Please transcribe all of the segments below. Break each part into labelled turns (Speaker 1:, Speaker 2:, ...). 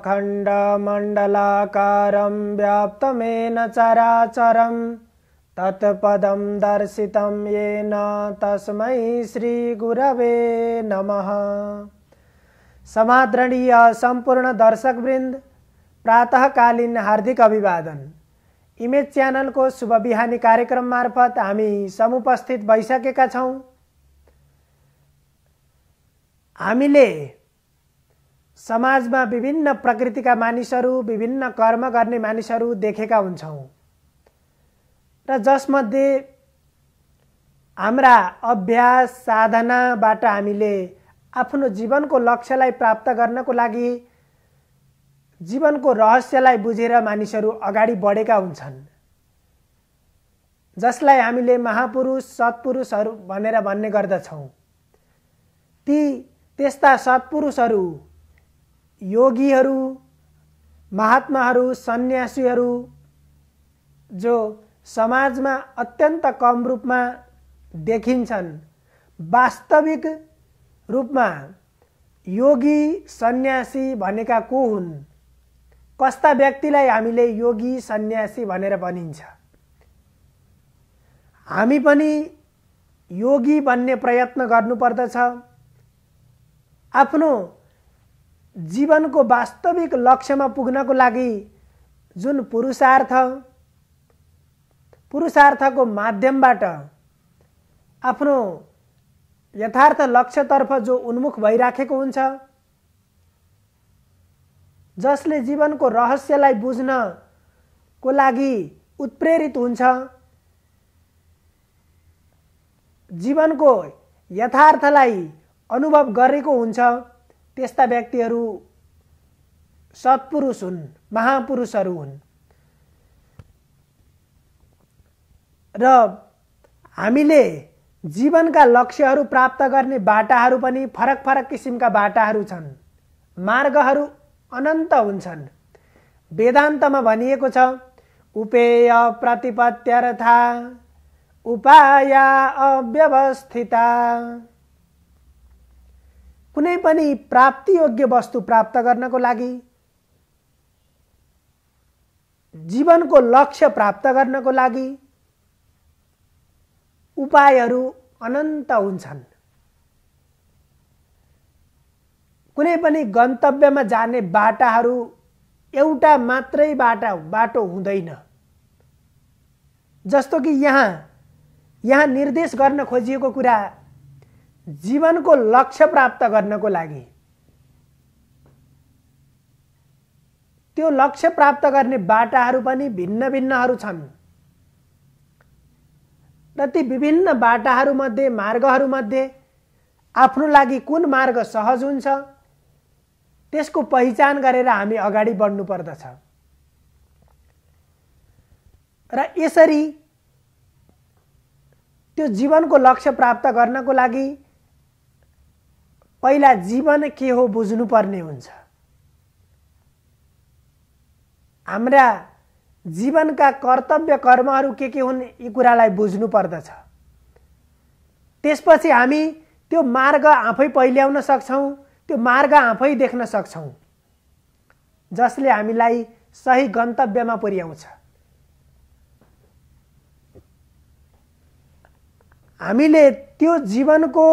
Speaker 1: अखण्डमण्डलाकारं व्याप्तमेन चराचरं तत्पदं दर्शितं येन तस्मै श्रीगुरवे नमः समादरणीय सम्पूर्ण दर्शकवृन्द प्रातःकालीन हार्दिक अभिवादन इमेज च्यानलको शुभ बिहानी कार्यक्रम मार्फत हामी समुपस्थित भइसकेका छौँ हामीले समाजमा विभिन्न प्रकृतिका मानिसहरू विभिन्न कर्म गर्ने मानिसहरू देखेका हुन्छौँ र जसमध्ये हाम्रा अभ्यास साधनाबाट हामीले आफ्नो जीवनको लक्ष्यलाई प्राप्त गर्नको लागि जीवनको रहस्यलाई बुझेर मानिसहरू अगाडि बढेका हुन्छन् जसलाई हामीले महापुरुष सत्पुरुषहरू भनेर भन्ने गर्दछौँ ती त्यस्ता सत्पुरुषहरू योगीहरू महात्माहरू सन्यासीहरू जो समाजमा अत्यन्त कम रूपमा देखिन्छन् वास्तविक रूपमा योगी सन्यासी भनेका को हुन् कस्ता व्यक्तिलाई हामीले योगी सन्यासी भनेर भनिन्छ हामी पनि योगी बन्ने प्रयत्न गर्नुपर्दछ आफ्नो जीवनको वास्तविक लक्ष्यमा पुग्नको लागि जुन पुरुषार्थ पुरुषार्थको माध्यमबाट आफ्नो यथार्थ लक्ष्यतर्फ जो उन्मुख भइराखेको हुन्छ जसले जीवनको रहस्यलाई बुझ्नको लागि उत्प्रेरित हुन्छ जीवनको यथार्थलाई अनुभव गरेको हुन्छ त्यस्ता व्यक्तिहरू सत्पुरुष हुन् महापुरुषहरू हुन् र हामीले जीवनका लक्ष्यहरू प्राप्त गर्ने बाटाहरू पनि फरक फरक किसिमका बाटाहरू छन् मार्गहरू अनन्त हुन्छन् वेदान्तमा भनिएको छ उपेय प्रतिपत्यर्था उपाय अव्यवस्थिता कुनै पनि प्राप्ति योग्य वस्तु प्राप्त गर्नको लागि जीवनको लक्ष्य प्राप्त गर्नको लागि उपायहरू अनन्त हुन्छन् कुनै पनि गन्तव्यमा जाने बाटाहरू एउटा मात्रै बाटा बाटो हुँदैन जस्तो कि यहाँ यहाँ निर्देश गर्न खोजिएको कुरा जीवनको लक्ष्य प्राप्त गर्नको लागि त्यो लक्ष्य प्राप्त गर्ने बाटाहरू पनि भिन्न भिन्नहरू छन् र ती विभिन्न बाटाहरूमध्ये मार्गहरूमध्ये आफ्नो लागि कुन मार्ग सहज हुन्छ त्यसको पहिचान गरेर हामी अगाडि बढ्नु पर्दछ र यसरी त्यो जीवनको लक्ष्य प्राप्त गर्नको लागि पहिला जीवन के हो बुझ्नुपर्ने हुन्छ हाम्रा जीवनका कर्तव्य कर्महरू के के हुन् यी कुरालाई बुझ्नु पर्दछ त्यसपछि हामी त्यो मार्ग आफै पहिल्याउन सक्छौँ त्यो मार्ग आफै देख्न सक्छौँ जसले हामीलाई सही गन्तव्यमा पुर्याउँछ हामीले त्यो जीवनको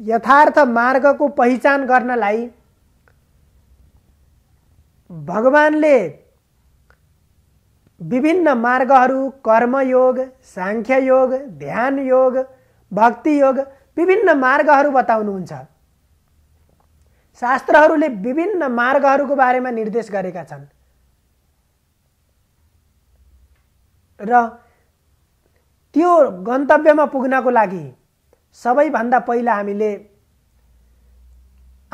Speaker 1: यथार्थ मार्गको पहिचान गर्नलाई भगवान्ले विभिन्न मार्गहरू कर्मयोग साङ्ख्ययोग ध्यान योग भक्तियोग विभिन्न मार्गहरू बताउनुहुन्छ शास्त्रहरूले विभिन्न मार्गहरूको बारेमा निर्देश गरेका छन् र त्यो गन्तव्यमा पुग्नको लागि सबैभन्दा पहिला हामीले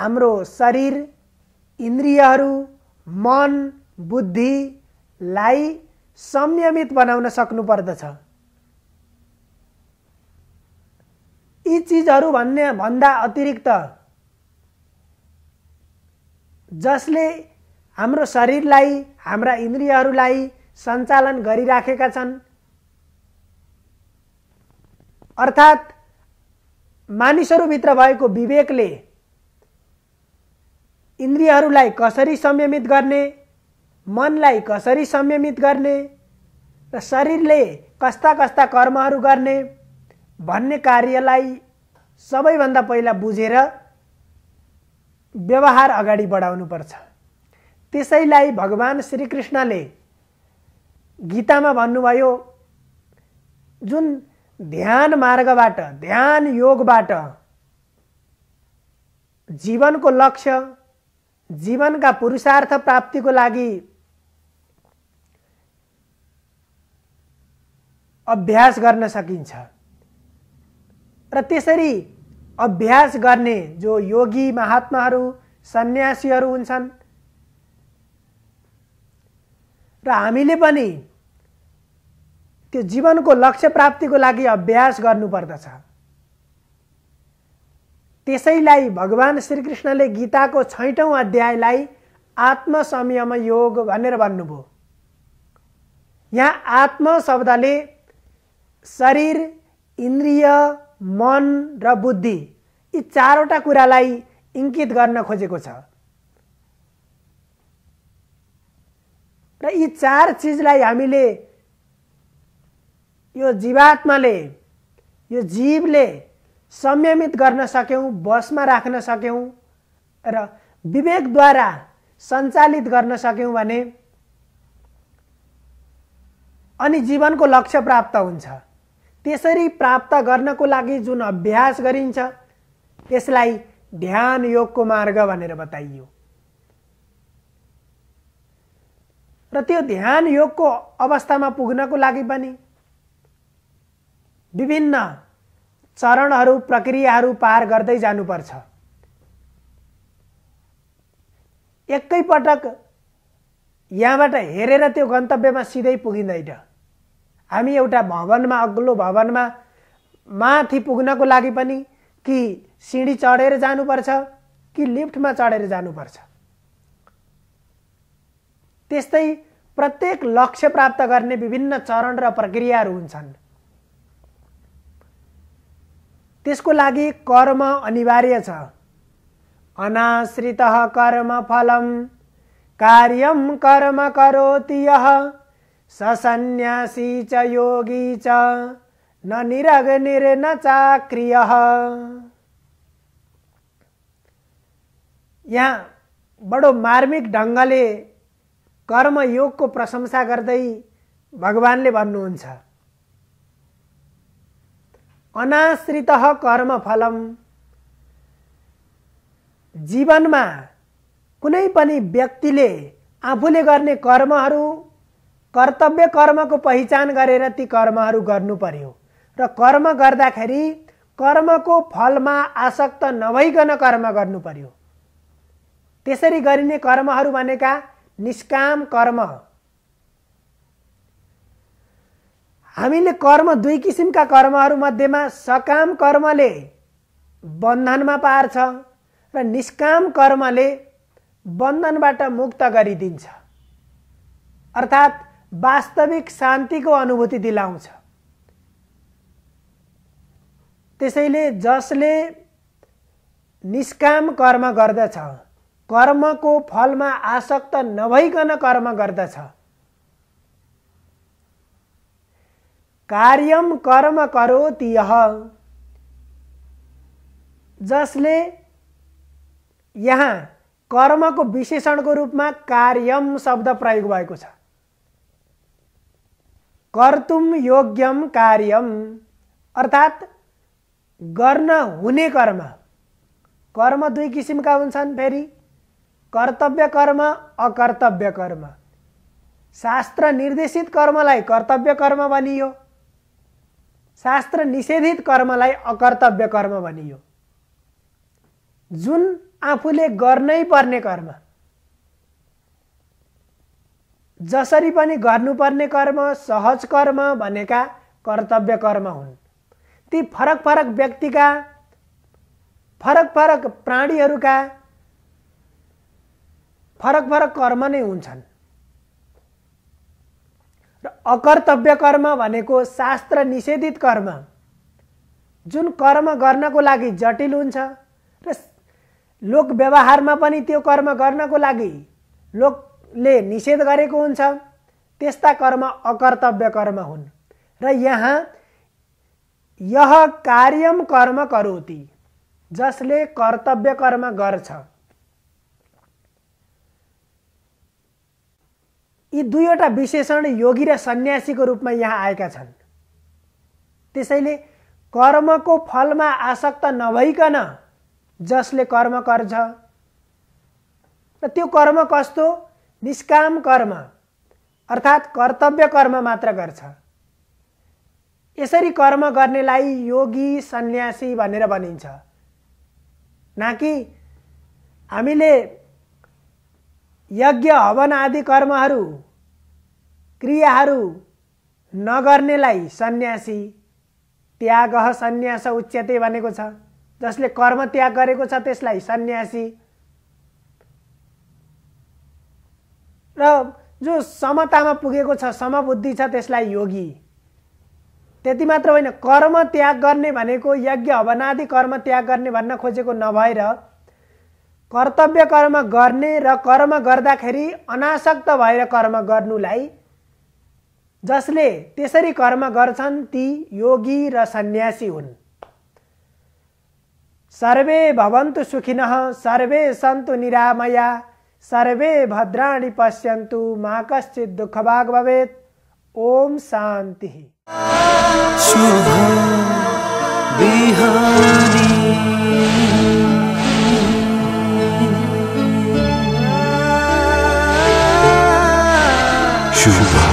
Speaker 1: हाम्रो शरीर इन्द्रियहरू मन बुद्धिलाई संयमित बनाउन सक्नुपर्दछ यी चिजहरू भन्ने भन्दा अतिरिक्त जसले हाम्रो शरीरलाई हाम्रा इन्द्रियहरूलाई सञ्चालन गरिराखेका छन् अर्थात् मानिसहरूभित्र भएको विवेकले इन्द्रियहरूलाई कसरी संयमित गर्ने मनलाई कसरी संयमित गर्ने र शरीरले कस्ता कस्ता कर्महरू गर्ने भन्ने कार्यलाई सबैभन्दा पहिला बुझेर व्यवहार अगाडि बढाउनुपर्छ त्यसैलाई भगवान् श्रीकृष्णले गीतामा भन्नुभयो जुन ध्यान मार्गबाट ध्यान योगबाट जीवनको लक्ष्य जीवनका पुरुषार्थ प्राप्तिको लागि अभ्यास गर्न सकिन्छ र त्यसरी अभ्यास गर्ने जो योगी महात्माहरू सन्यासीहरू हुन्छन् र हामीले पनि त्यो जीवनको लक्ष्य प्राप्तिको लागि अभ्यास गर्नुपर्दछ त्यसैलाई भगवान् श्रीकृष्णले गीताको छैटौँ अध्यायलाई आत्मसंयम योग भनेर भन्नुभयो यहाँ आत्म शब्दले शरीर इन्द्रिय मन र बुद्धि यी चारवटा कुरालाई इङ्कित गर्न खोजेको छ र यी चार चिजलाई हामीले यो जीवात्माले यो जीवले संयमित गर्न सक्यौँ बसमा राख्न सक्यौँ र विवेकद्वारा सञ्चालित गर्न सक्यौँ भने अनि जीवनको लक्ष्य प्राप्त हुन्छ त्यसरी प्राप्त गर्नको लागि जुन अभ्यास गरिन्छ त्यसलाई ध्यान योगको मार्ग भनेर बताइयो र त्यो ध्यान योगको अवस्थामा पुग्नको लागि पनि विभिन्न चरणहरू प्रक्रियाहरू पार गर्दै जानुपर्छ एकैपटक यहाँबाट हेरेर त्यो गन्तव्यमा सिधै पुगिँदैन हामी एउटा भवनमा अग्लो भवनमा माथि पुग्नको लागि पनि कि सिँढी चढेर जानुपर्छ कि लिफ्टमा चढेर जानुपर्छ त्यस्तै प्रत्येक लक्ष्य प्राप्त गर्ने विभिन्न चरण र प्रक्रियाहरू हुन्छन् त्यसको लागि कर्म अनिवार्य छ अनाश्रित कर्म फलम कार्यम कर्म करोति यह सन्यासी च योगी च न निरग निर न चाक्रिय यहाँ बडो मार्मिक ढङ्गले कर्मयोगको प्रशंसा गर्दै भगवान्ले भन्नुहुन्छ अनाश्रित कर्मफलम जीवनमा कुनै पनि व्यक्तिले आफूले गर्ने कर्महरू कर्तव्य कर्मको पहिचान गरेर ती कर्महरू गर्नु पर्यो र कर्म गर्दाखेरि कर्मको फलमा आसक्त नभइकन कर्म गर्नु पर्यो त्यसरी गरिने कर्महरू भनेका निष्काम कर्म हामीले कर्म दुई किसिमका कर्महरू मध्येमा सकाम कर्मले बन्धनमा पार्छ र निष्काम कर्मले बन्धनबाट मुक्त गरिदिन्छ अर्थात् वास्तविक शान्तिको अनुभूति दिलाउँछ त्यसैले जसले निष्काम कर्म गर्दछ कर्मको फलमा आसक्त नभइकन कर्म गर्दछ कार्यम कर्म करो यः जसले यहाँ कर्मको विशेषणको रूपमा कार्यम शब्द प्रयोग भएको छ कर्तुम योग्यम कार्यम अर्थात् गर्न हुने कर्म कर्म दुई किसिमका हुन्छन् फेरि कर्तव्य कर्म अकर्तव्य कर्म शास्त्र निर्देशित कर्मलाई कर्तव्य कर्म भनियो शास्त्र निषेधित कर्मलाई अकर्तव्य कर्म भनियो जुन आफूले गर्नै पर्ने कर्म जसरी पनि गर्नुपर्ने कर्म सहज कर्म भनेका कर्तव्य कर्म हुन् ती फरक फरक व्यक्तिका फरक फरक प्राणीहरूका फरक फरक कर्म नै हुन्छन् अकर्तव्य कर्म भनेको शास्त्र निषेधित कर्म जुन कर्म गर्नको लागि जटिल हुन्छ र लोक व्यवहारमा पनि त्यो कर्म गर्नको लागि लोकले निषेध गरेको हुन्छ त्यस्ता कर्म अकर्तव्य कर्म हुन् र यहाँ यह कार्यम कर्म करोति जसले कर्तव्य कर्म गर्छ यी दुईवटा विशेषण योगी र सन्यासीको रूपमा यहाँ आएका छन् त्यसैले कर्मको फलमा आसक्त नभइकन जसले कर्म गर्छ र त्यो कर्म कस्तो निष्काम कर्म अर्थात् कर्तव्य कर्म मात्र गर्छ यसरी कर्म गर्नेलाई योगी सन्यासी भनेर भनिन्छ न कि हामीले यज्ञ हवन आदि कर्महरू क्रियाहरू नगर्नेलाई सन्यासी त्याग सन्यास उच्यते भनेको छ जसले कर्म त्याग गरेको छ त्यसलाई सन्यासी र जो समतामा पुगेको छ समबुद्धि छ त्यसलाई योगी त्यति मात्र होइन कर्म त्याग गर्ने भनेको यज्ञ हवनादि कर्म त्याग गर्ने भन्न खोजेको नभएर कर्तव्य कर्म गर्ने र कर्म गर्दाखेरि अनासक्त भएर कर्म गर्नुलाई जसले त्यसरी कर्म गर्छन् ती योगी र सन्यासी हुन् सर्वे भवन्तु सुखिन सर्वे सन्तु निरामया सर्वे भद्राणि पश्यन्तु मा कश्चित् दुःखभाग भवेत् ओम शान्ति शुभ